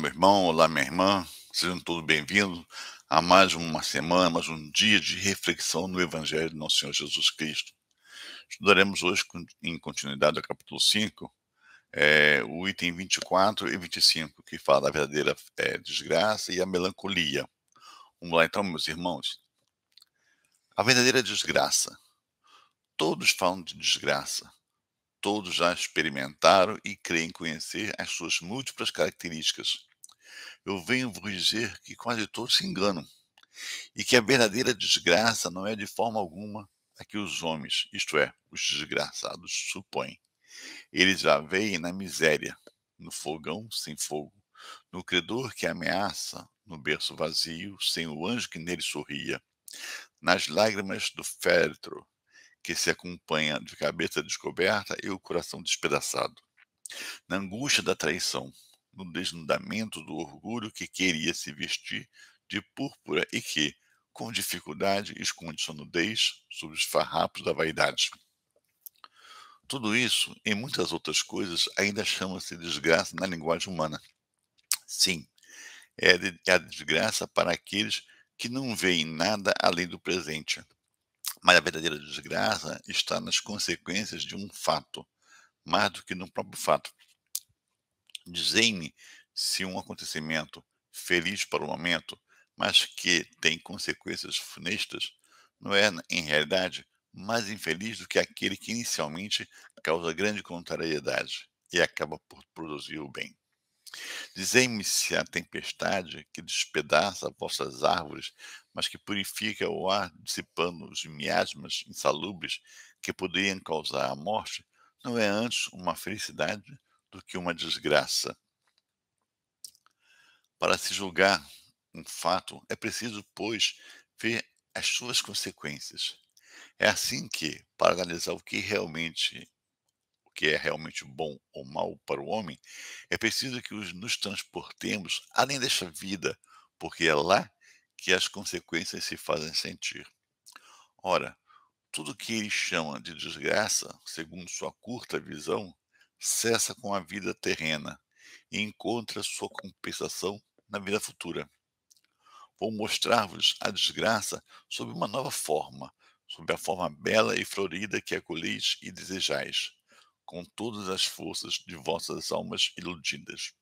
meu irmão, olá, minha irmã. Sejam todos bem-vindos a mais uma semana, mais um dia de reflexão no Evangelho do Nosso Senhor Jesus Cristo. Estudaremos hoje, em continuidade do capítulo 5, é, o item 24 e 25, que fala da verdadeira é, desgraça e a melancolia. Vamos lá então, meus irmãos. A verdadeira desgraça. Todos falam de desgraça, todos já experimentaram e creem conhecer as suas múltiplas características eu venho vos dizer que quase todos se enganam e que a verdadeira desgraça não é de forma alguma a que os homens, isto é, os desgraçados, supõem. Eles a veem na miséria, no fogão sem fogo, no credor que ameaça, no berço vazio, sem o anjo que nele sorria, nas lágrimas do féretro, que se acompanha de cabeça descoberta e o coração despedaçado, na angústia da traição, no desnudamento do orgulho que queria se vestir de púrpura e que, com dificuldade, esconde sua nudez sob os farrapos da vaidade. Tudo isso e muitas outras coisas ainda chama-se desgraça na linguagem humana. Sim, é, é a desgraça para aqueles que não veem nada além do presente. Mas a verdadeira desgraça está nas consequências de um fato, mais do que no próprio fato dizem-me se um acontecimento feliz para o momento, mas que tem consequências funestas, não é, em realidade, mais infeliz do que aquele que inicialmente causa grande contrariedade e acaba por produzir o bem. Dizei-me se a tempestade que despedaça vossas árvores, mas que purifica o ar, dissipando os miasmas insalubres que poderiam causar a morte, não é antes uma felicidade do que uma desgraça. Para se julgar um fato, é preciso, pois, ver as suas consequências. É assim que, para analisar o que realmente o que é realmente bom ou mal para o homem, é preciso que nos transportemos além desta vida, porque é lá que as consequências se fazem sentir. Ora, tudo o que ele chama de desgraça, segundo sua curta visão, cessa com a vida terrena e encontra sua compensação na vida futura. Vou mostrar-vos a desgraça sob uma nova forma, sob a forma bela e florida que acolheis e desejais, com todas as forças de vossas almas iludidas.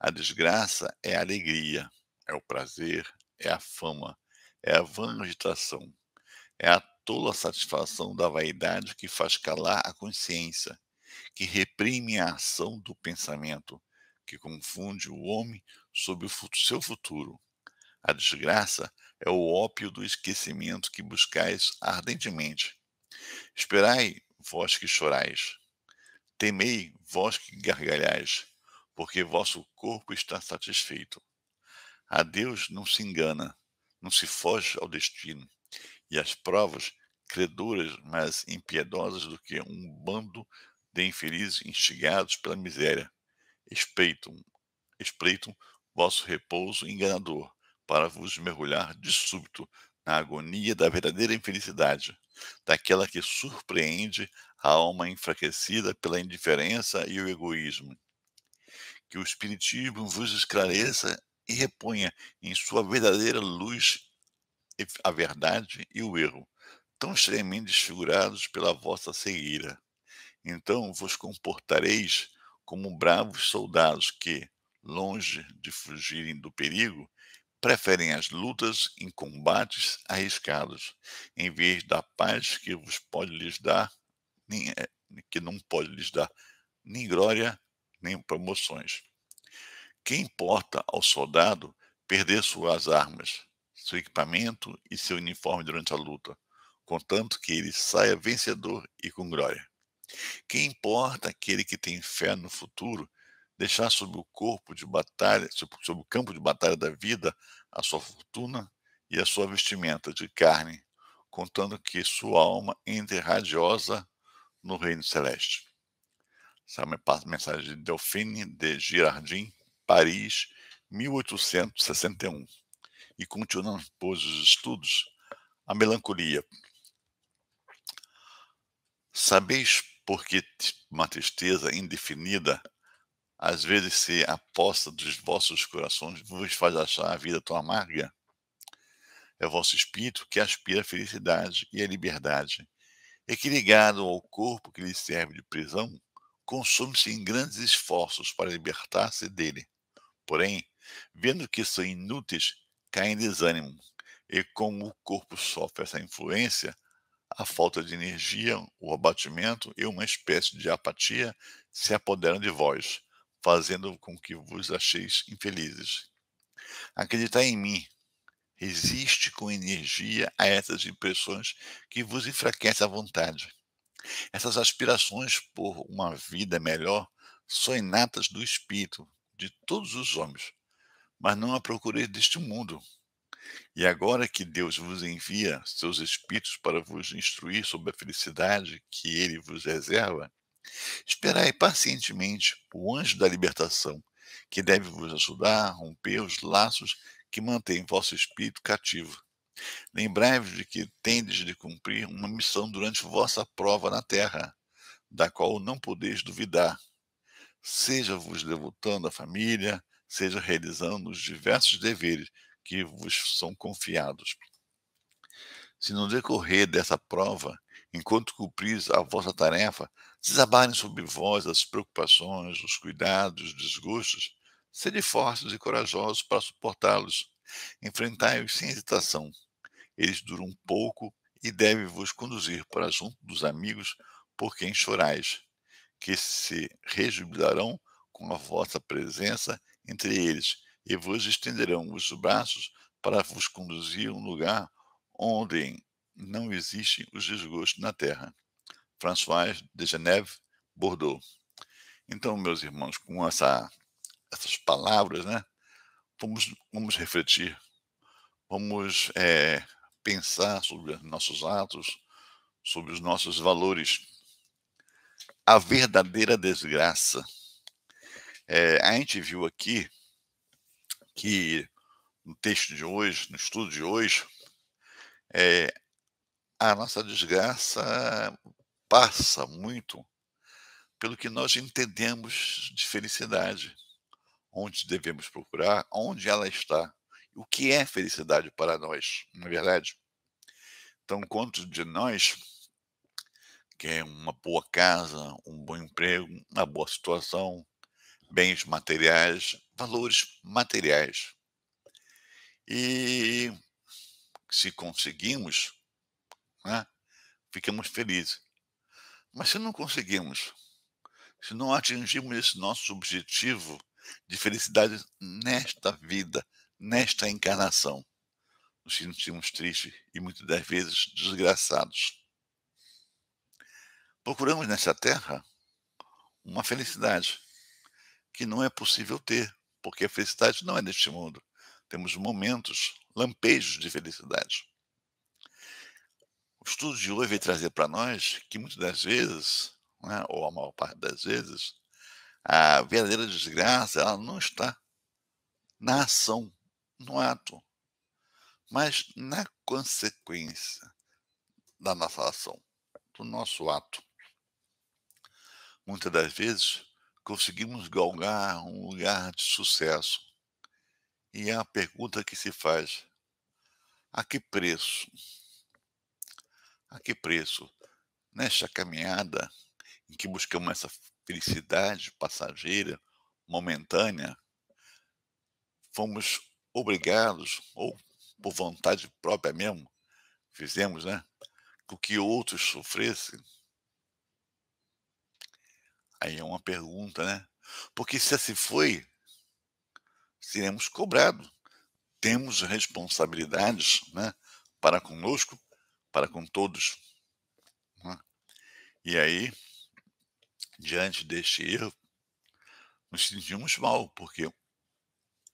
A desgraça é a alegria, é o prazer, é a fama, é a vã agitação, é a tola satisfação da vaidade que faz calar a consciência que reprime a ação do pensamento, que confunde o homem sobre o seu futuro. A desgraça é o ópio do esquecimento que buscais ardentemente. Esperai, vós que chorais. Temei, vós que gargalhais, porque vosso corpo está satisfeito. A Deus não se engana, não se foge ao destino, e as provas, credoras, mas impiedosas do que um bando de infelizes instigados pela miséria. Espreitam, espreitam vosso repouso enganador, para vos mergulhar de súbito na agonia da verdadeira infelicidade, daquela que surpreende a alma enfraquecida pela indiferença e o egoísmo. Que o Espiritismo vos esclareça e reponha em sua verdadeira luz a verdade e o erro, tão extremamente desfigurados pela vossa cegueira. Então vos comportareis como bravos soldados que, longe de fugirem do perigo, preferem as lutas em combates arriscados, em vez da paz que vos pode lhes dar, nem, eh, que não pode lhes dar nem glória, nem promoções. Quem importa ao soldado perder suas armas, seu equipamento e seu uniforme durante a luta, contanto que ele saia vencedor e com glória. Que importa aquele que tem fé no futuro deixar sobre o corpo de batalha, sobre o campo de batalha da vida, a sua fortuna e a sua vestimenta de carne, contando que sua alma entre radiosa no reino celeste. Essa é uma mensagem de Delphine de Girardin, Paris, 1861. E continuando depois os estudos, a melancolia. Sabeis porque uma tristeza indefinida às vezes se aposta dos vossos corações, vos faz achar a vida tão amarga? É o vosso espírito que aspira à felicidade e à liberdade, e que, ligado ao corpo que lhe serve de prisão, consome-se em grandes esforços para libertar-se dele. Porém, vendo que são inúteis, cai em desânimo, e como o corpo sofre essa influência, a falta de energia, o abatimento e uma espécie de apatia se apoderam de vós, fazendo com que vos acheis infelizes. Acreditai em mim. Resiste com energia a essas impressões que vos enfraquecem a vontade. Essas aspirações por uma vida melhor são inatas do espírito de todos os homens, mas não a procureis deste mundo, e agora que Deus vos envia seus espíritos para vos instruir sobre a felicidade que ele vos reserva, esperai pacientemente o anjo da libertação, que deve vos ajudar a romper os laços que mantêm vosso espírito cativo. Lembrai-vos de que tendes de cumprir uma missão durante vossa prova na terra, da qual não podeis duvidar, seja vos devotando à família, seja realizando os diversos deveres que vos são confiados. Se no decorrer dessa prova, enquanto cumpris a vossa tarefa, desabarem sobre vós as preocupações, os cuidados, os desgostos, sede fortes e corajosos para suportá-los. Enfrentai-os sem hesitação. Eles duram pouco e devem vos conduzir para junto dos amigos por quem chorais, que se rejubilarão com a vossa presença entre eles e vos estenderão os braços para vos conduzir a um lugar onde não existem os desgostos na terra. François de Genève, Bordeaux. Então, meus irmãos, com essa, essas palavras, né, vamos, vamos refletir, vamos é, pensar sobre nossos atos, sobre os nossos valores. A verdadeira desgraça. É, a gente viu aqui que no texto de hoje, no estudo de hoje, é, a nossa desgraça passa muito pelo que nós entendemos de felicidade, onde devemos procurar, onde ela está, o que é felicidade para nós, na é verdade. Então, quanto de nós que uma boa casa, um bom emprego, uma boa situação, bens materiais, valores materiais. E se conseguimos, né, ficamos felizes. Mas se não conseguimos, se não atingimos esse nosso objetivo de felicidade nesta vida, nesta encarnação, nos sentimos tristes e muitas das vezes desgraçados. Procuramos nessa terra uma felicidade que não é possível ter, porque a felicidade não é neste mundo. Temos momentos, lampejos de felicidade. O estudo de hoje vem trazer para nós que muitas das vezes, né, ou a maior parte das vezes, a verdadeira desgraça ela não está na ação, no ato, mas na consequência da nossa ação, do nosso ato. Muitas das vezes, conseguimos galgar um lugar de sucesso. E é a pergunta que se faz: a que preço? A que preço? Nesta caminhada em que buscamos essa felicidade passageira, momentânea, fomos obrigados, ou por vontade própria mesmo, fizemos, né? Com que outros sofressem Aí é uma pergunta, né? Porque se assim foi, seremos cobrados. Temos responsabilidades né, para conosco, para com todos. Né? E aí, diante deste erro, nos sentimos mal, porque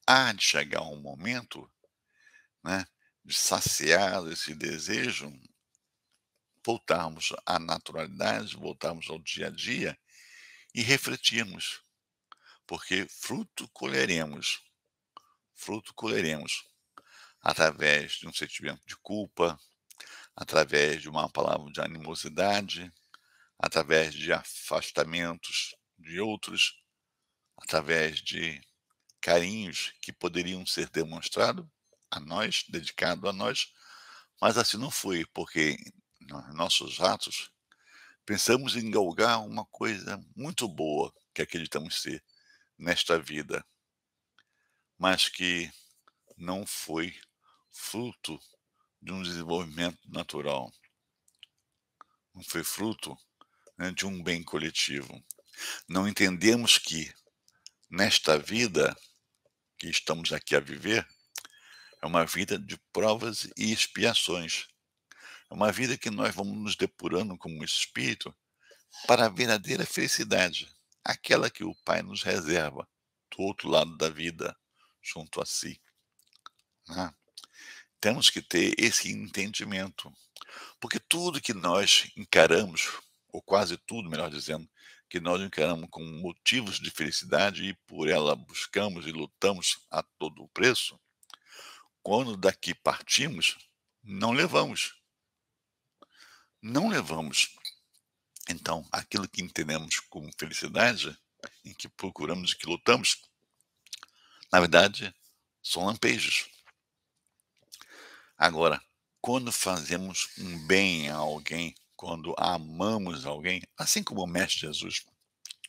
há de chegar um momento né, de saciar esse desejo, voltarmos à naturalidade, voltarmos ao dia a dia e refletirmos, porque fruto colheremos, fruto colheremos através de um sentimento de culpa, através de uma palavra de animosidade, através de afastamentos de outros, através de carinhos que poderiam ser demonstrados a nós, dedicado a nós, mas assim não foi, porque nossos atos Pensamos em galgar uma coisa muito boa que acreditamos ser nesta vida, mas que não foi fruto de um desenvolvimento natural, não foi fruto né, de um bem coletivo. Não entendemos que nesta vida que estamos aqui a viver é uma vida de provas e expiações. É uma vida que nós vamos nos depurando como espírito para a verdadeira felicidade, aquela que o Pai nos reserva do outro lado da vida, junto a si. Né? temos que ter esse entendimento, porque tudo que nós encaramos, ou quase tudo, melhor dizendo, que nós encaramos com motivos de felicidade e por ela buscamos e lutamos a todo preço, quando daqui partimos, não levamos não levamos, então, aquilo que entendemos como felicidade, em que procuramos e que lutamos, na verdade, são lampejos. Agora, quando fazemos um bem a alguém, quando amamos alguém, assim como o Mestre Jesus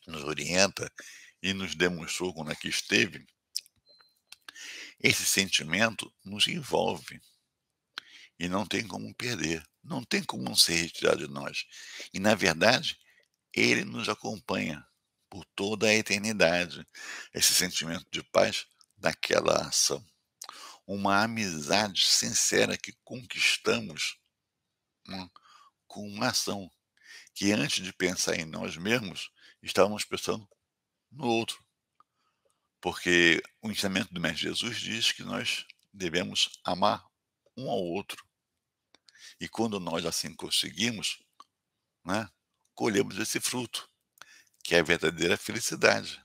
nos orienta e nos demonstrou quando aqui esteve, esse sentimento nos envolve, e não tem como perder, não tem como não ser retirado de nós. E, na verdade, ele nos acompanha por toda a eternidade, esse sentimento de paz daquela ação. Uma amizade sincera que conquistamos né, com uma ação que, antes de pensar em nós mesmos, estávamos pensando no outro. Porque o ensinamento do Mestre Jesus diz que nós devemos amar um ao outro e quando nós assim conseguimos, né, colhemos esse fruto, que é a verdadeira felicidade,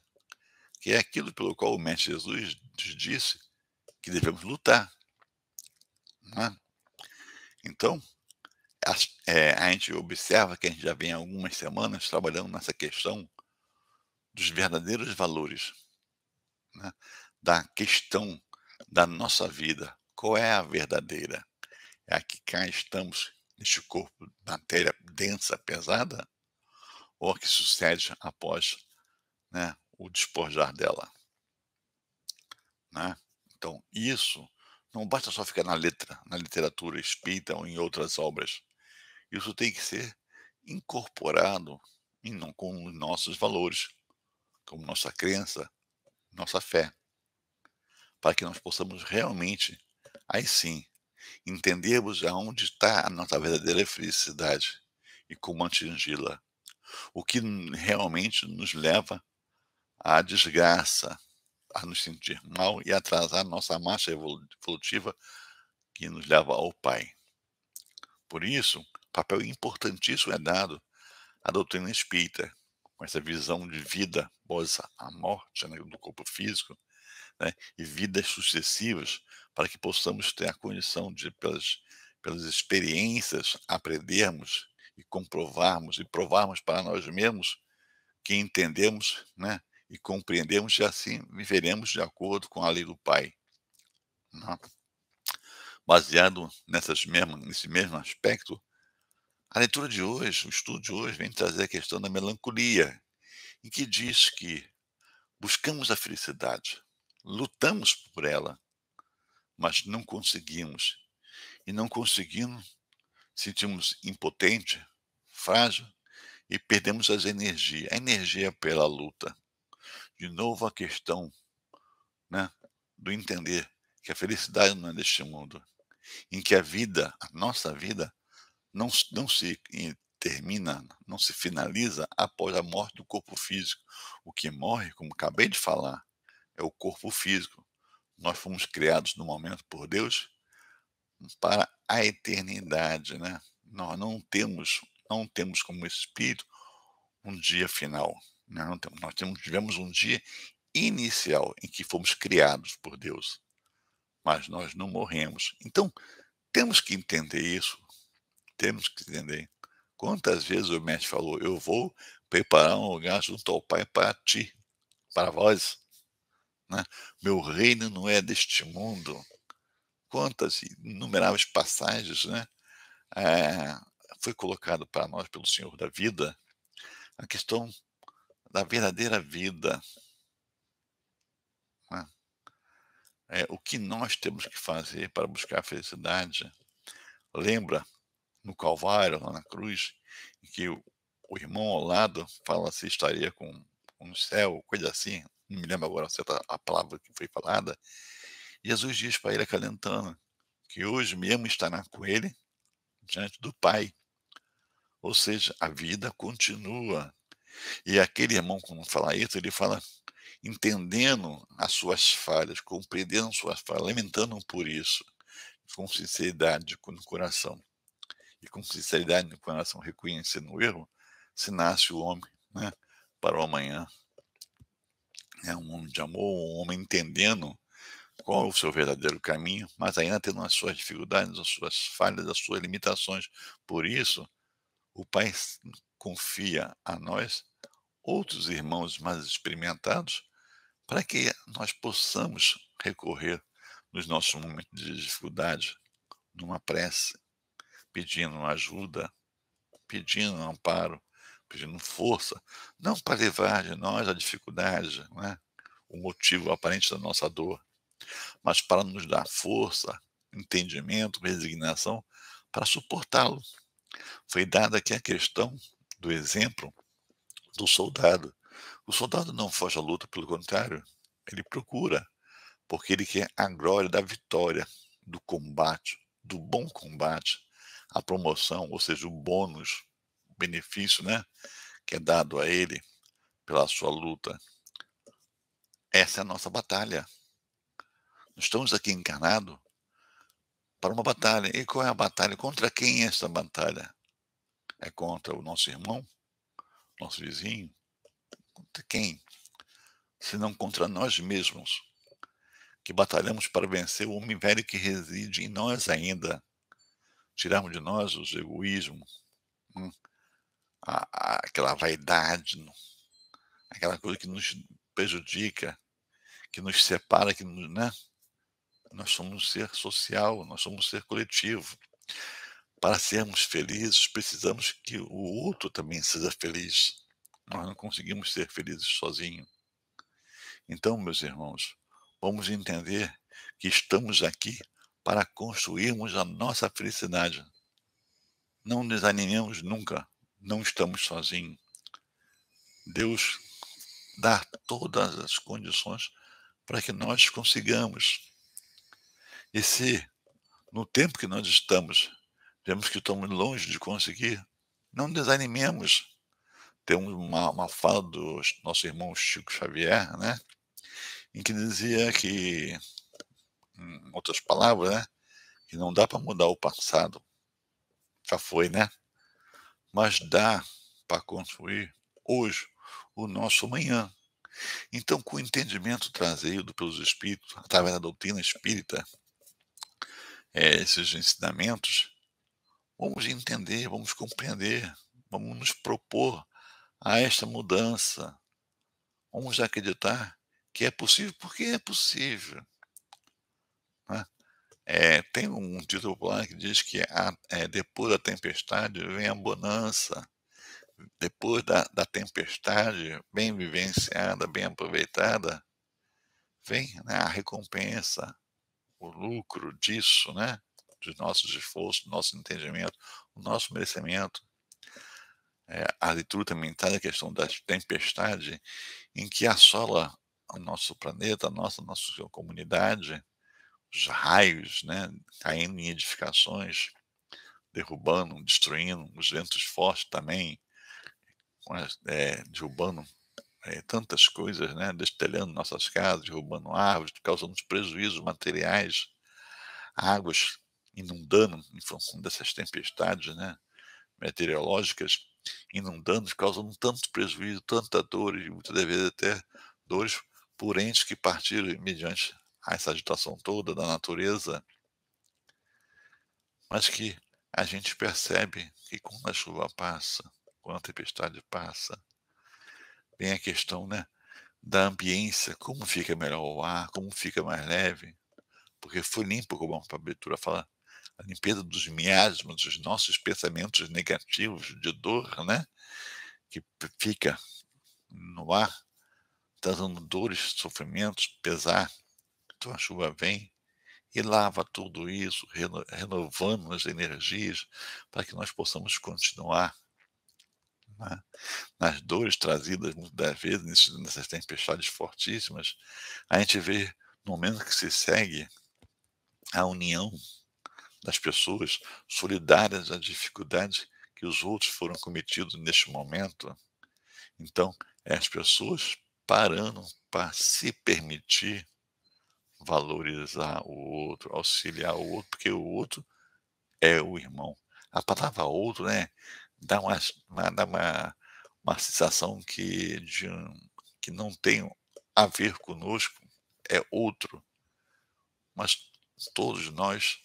que é aquilo pelo qual o Mestre Jesus disse que devemos lutar. Né? Então, a, é, a gente observa que a gente já vem algumas semanas trabalhando nessa questão dos verdadeiros valores, né? da questão da nossa vida. Qual é a verdadeira? é aqui cá estamos neste corpo de matéria densa, pesada, ou a que sucede após né, o despojar dela. Né? Então, isso não basta só ficar na letra, na literatura espírita ou em outras obras. Isso tem que ser incorporado em, com nossos valores, como nossa crença, nossa fé, para que nós possamos realmente, aí sim, entendermos aonde está a nossa verdadeira felicidade e como atingi-la. O que realmente nos leva à desgraça, a nos sentir mal e atrasar nossa marcha evolutiva que nos leva ao Pai. Por isso, papel importantíssimo é dado à doutrina espírita, com essa visão de vida após a morte né, do corpo físico né, e vidas sucessivas para que possamos ter a condição de, pelas, pelas experiências, aprendermos e comprovarmos e provarmos para nós mesmos que entendemos né, e compreendemos e assim viveremos de acordo com a lei do Pai. Né? Baseado nessas mesmas, nesse mesmo aspecto, a leitura de hoje, o estudo de hoje, vem trazer a questão da melancolia, em que diz que buscamos a felicidade, lutamos por ela, mas não conseguimos. E não conseguindo, sentimos impotente, frágil e perdemos as energias. A energia é pela luta. De novo a questão né, do entender que a felicidade não é deste mundo, em que a vida, a nossa vida, não, não se termina, não se finaliza após a morte do corpo físico. O que morre, como acabei de falar, é o corpo físico nós fomos criados no momento por Deus para a eternidade, né? Nós não temos, não temos como espírito um dia final, né? não temos, nós temos, tivemos um dia inicial em que fomos criados por Deus, mas nós não morremos. Então temos que entender isso, temos que entender. Quantas vezes o mestre falou: Eu vou preparar um lugar junto ao Pai para ti, para vós. Né? Meu reino não é deste mundo. Quantas inumeráveis passagens né? É, foi colocado para nós pelo Senhor da vida a questão da verdadeira vida. Né? É, o que nós temos que fazer para buscar a felicidade. Lembra no Calvário, lá na cruz, em que o, o irmão ao lado fala se estaria com, com o céu, coisa assim, não me lembro agora certa é a palavra que foi falada, Jesus diz para ele acalentando que hoje mesmo estará com ele diante do Pai. Ou seja, a vida continua. E aquele irmão, quando fala isso, ele fala entendendo as suas falhas, compreendendo suas falhas, lamentando por isso, com sinceridade no coração. E com sinceridade no coração, reconhecendo o erro, se nasce o homem né, para o amanhã né, um homem de amor, um homem entendendo qual é o seu verdadeiro caminho, mas ainda tendo as suas dificuldades, as suas falhas, as suas limitações. Por isso, o Pai confia a nós outros irmãos mais experimentados para que nós possamos recorrer nos nossos momentos de dificuldade numa prece, pedindo ajuda, pedindo amparo, pedindo força, não para levar de nós a dificuldade, é? o motivo aparente da nossa dor, mas para nos dar força, entendimento, resignação para suportá-lo. Foi dada aqui a questão do exemplo do soldado. O soldado não foge à luta, pelo contrário, ele procura, porque ele quer a glória da vitória, do combate, do bom combate, a promoção, ou seja, o bônus benefício, né, que é dado a ele pela sua luta. Essa é a nossa batalha. Nós estamos aqui encarnados para uma batalha. E qual é a batalha? Contra quem é essa batalha? É contra o nosso irmão? Nosso vizinho? Contra quem? Se não contra nós mesmos, que batalhamos para vencer o homem velho que reside em nós ainda. Tirarmos de nós os egoísmos, hum, a, a, aquela vaidade, aquela coisa que nos prejudica, que nos separa, que nos, né? Nós somos um ser social, nós somos um ser coletivo. Para sermos felizes, precisamos que o outro também seja feliz. Nós não conseguimos ser felizes sozinhos. Então, meus irmãos, vamos entender que estamos aqui para construirmos a nossa felicidade. Não desanimemos nunca não estamos sozinhos. Deus dá todas as condições para que nós consigamos. E se no tempo que nós estamos, vemos que estamos longe de conseguir, não desanimemos. Temos uma, uma fala do nosso irmão Chico Xavier, né? em que dizia que, em outras palavras, né? que não dá para mudar o passado. Já foi, né? mas dá para construir hoje o nosso amanhã. Então, com o entendimento trazido pelos Espíritos, através da doutrina espírita, é, esses ensinamentos, vamos entender, vamos compreender, vamos nos propor a esta mudança. Vamos acreditar que é possível, porque é possível. É, tem um título popular que diz que a, é, depois da tempestade vem a bonança. Depois da, da tempestade, bem vivenciada, bem aproveitada, vem né, a recompensa, o lucro disso, né? Dos nossos esforços, do nosso entendimento, o nosso merecimento. É, a leitura também traz a questão da tempestade em que assola o nosso planeta, a nossa, a nossa comunidade, os raios né, caindo em edificações, derrubando, destruindo, os ventos fortes também, é, derrubando é, tantas coisas, né, destelhando nossas casas, derrubando árvores, causando prejuízos materiais, águas inundando em função dessas tempestades né, meteorológicas, inundando, causando tanto prejuízo, tanta dor e muitas vezes até dores por entes que partiram mediante a essa agitação toda da natureza, mas que a gente percebe que quando a chuva passa, quando a tempestade passa, vem a questão né, da ambiência, como fica melhor o ar, como fica mais leve, porque foi limpo, como a abertura fala, a limpeza dos miasmas, dos nossos pensamentos negativos de dor, né, que fica no ar, trazendo dores, sofrimentos, pesar, tua chuva vem e lava tudo isso, reno, renovando as energias para que nós possamos continuar né? nas dores trazidas muitas vezes nessas tempestades fortíssimas. A gente vê no momento que se segue a união das pessoas solidárias às dificuldades que os outros foram cometidos neste momento. Então, é as pessoas parando para se permitir valorizar o outro, auxiliar o outro, porque o outro é o irmão. A palavra outro, né, dá uma, uma, dá uma, uma sensação que, de, que não tem a ver conosco, é outro. Mas todos nós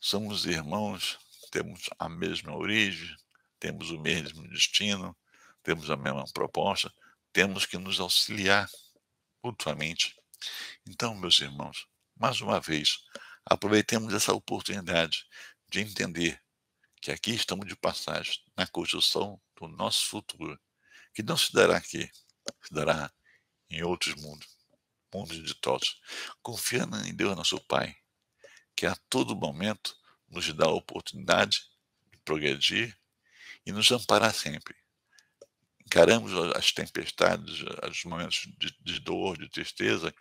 somos irmãos, temos a mesma origem, temos o mesmo destino, temos a mesma proposta, temos que nos auxiliar mutuamente. Então, meus irmãos, mais uma vez, aproveitemos essa oportunidade de entender que aqui estamos de passagem na construção do nosso futuro, que não se dará aqui, se dará em outros mundos, mundos de todos, confiando em Deus nosso Pai, que a todo momento nos dá a oportunidade de progredir e nos amparar sempre. Encaramos as tempestades, os momentos de, de dor, de tristeza,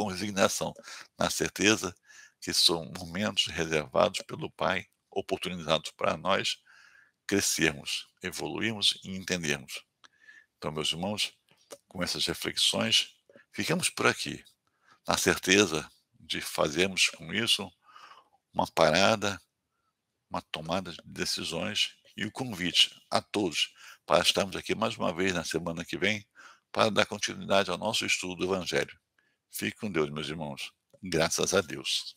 com resignação, na certeza que são momentos reservados pelo Pai, oportunizados para nós crescermos, evoluirmos e entendermos. Então, meus irmãos, com essas reflexões, ficamos por aqui, na certeza de fazermos com isso uma parada, uma tomada de decisões e o convite a todos para estarmos aqui mais uma vez na semana que vem para dar continuidade ao nosso estudo do Evangelho. Fique com Deus, meus irmãos. Graças a Deus.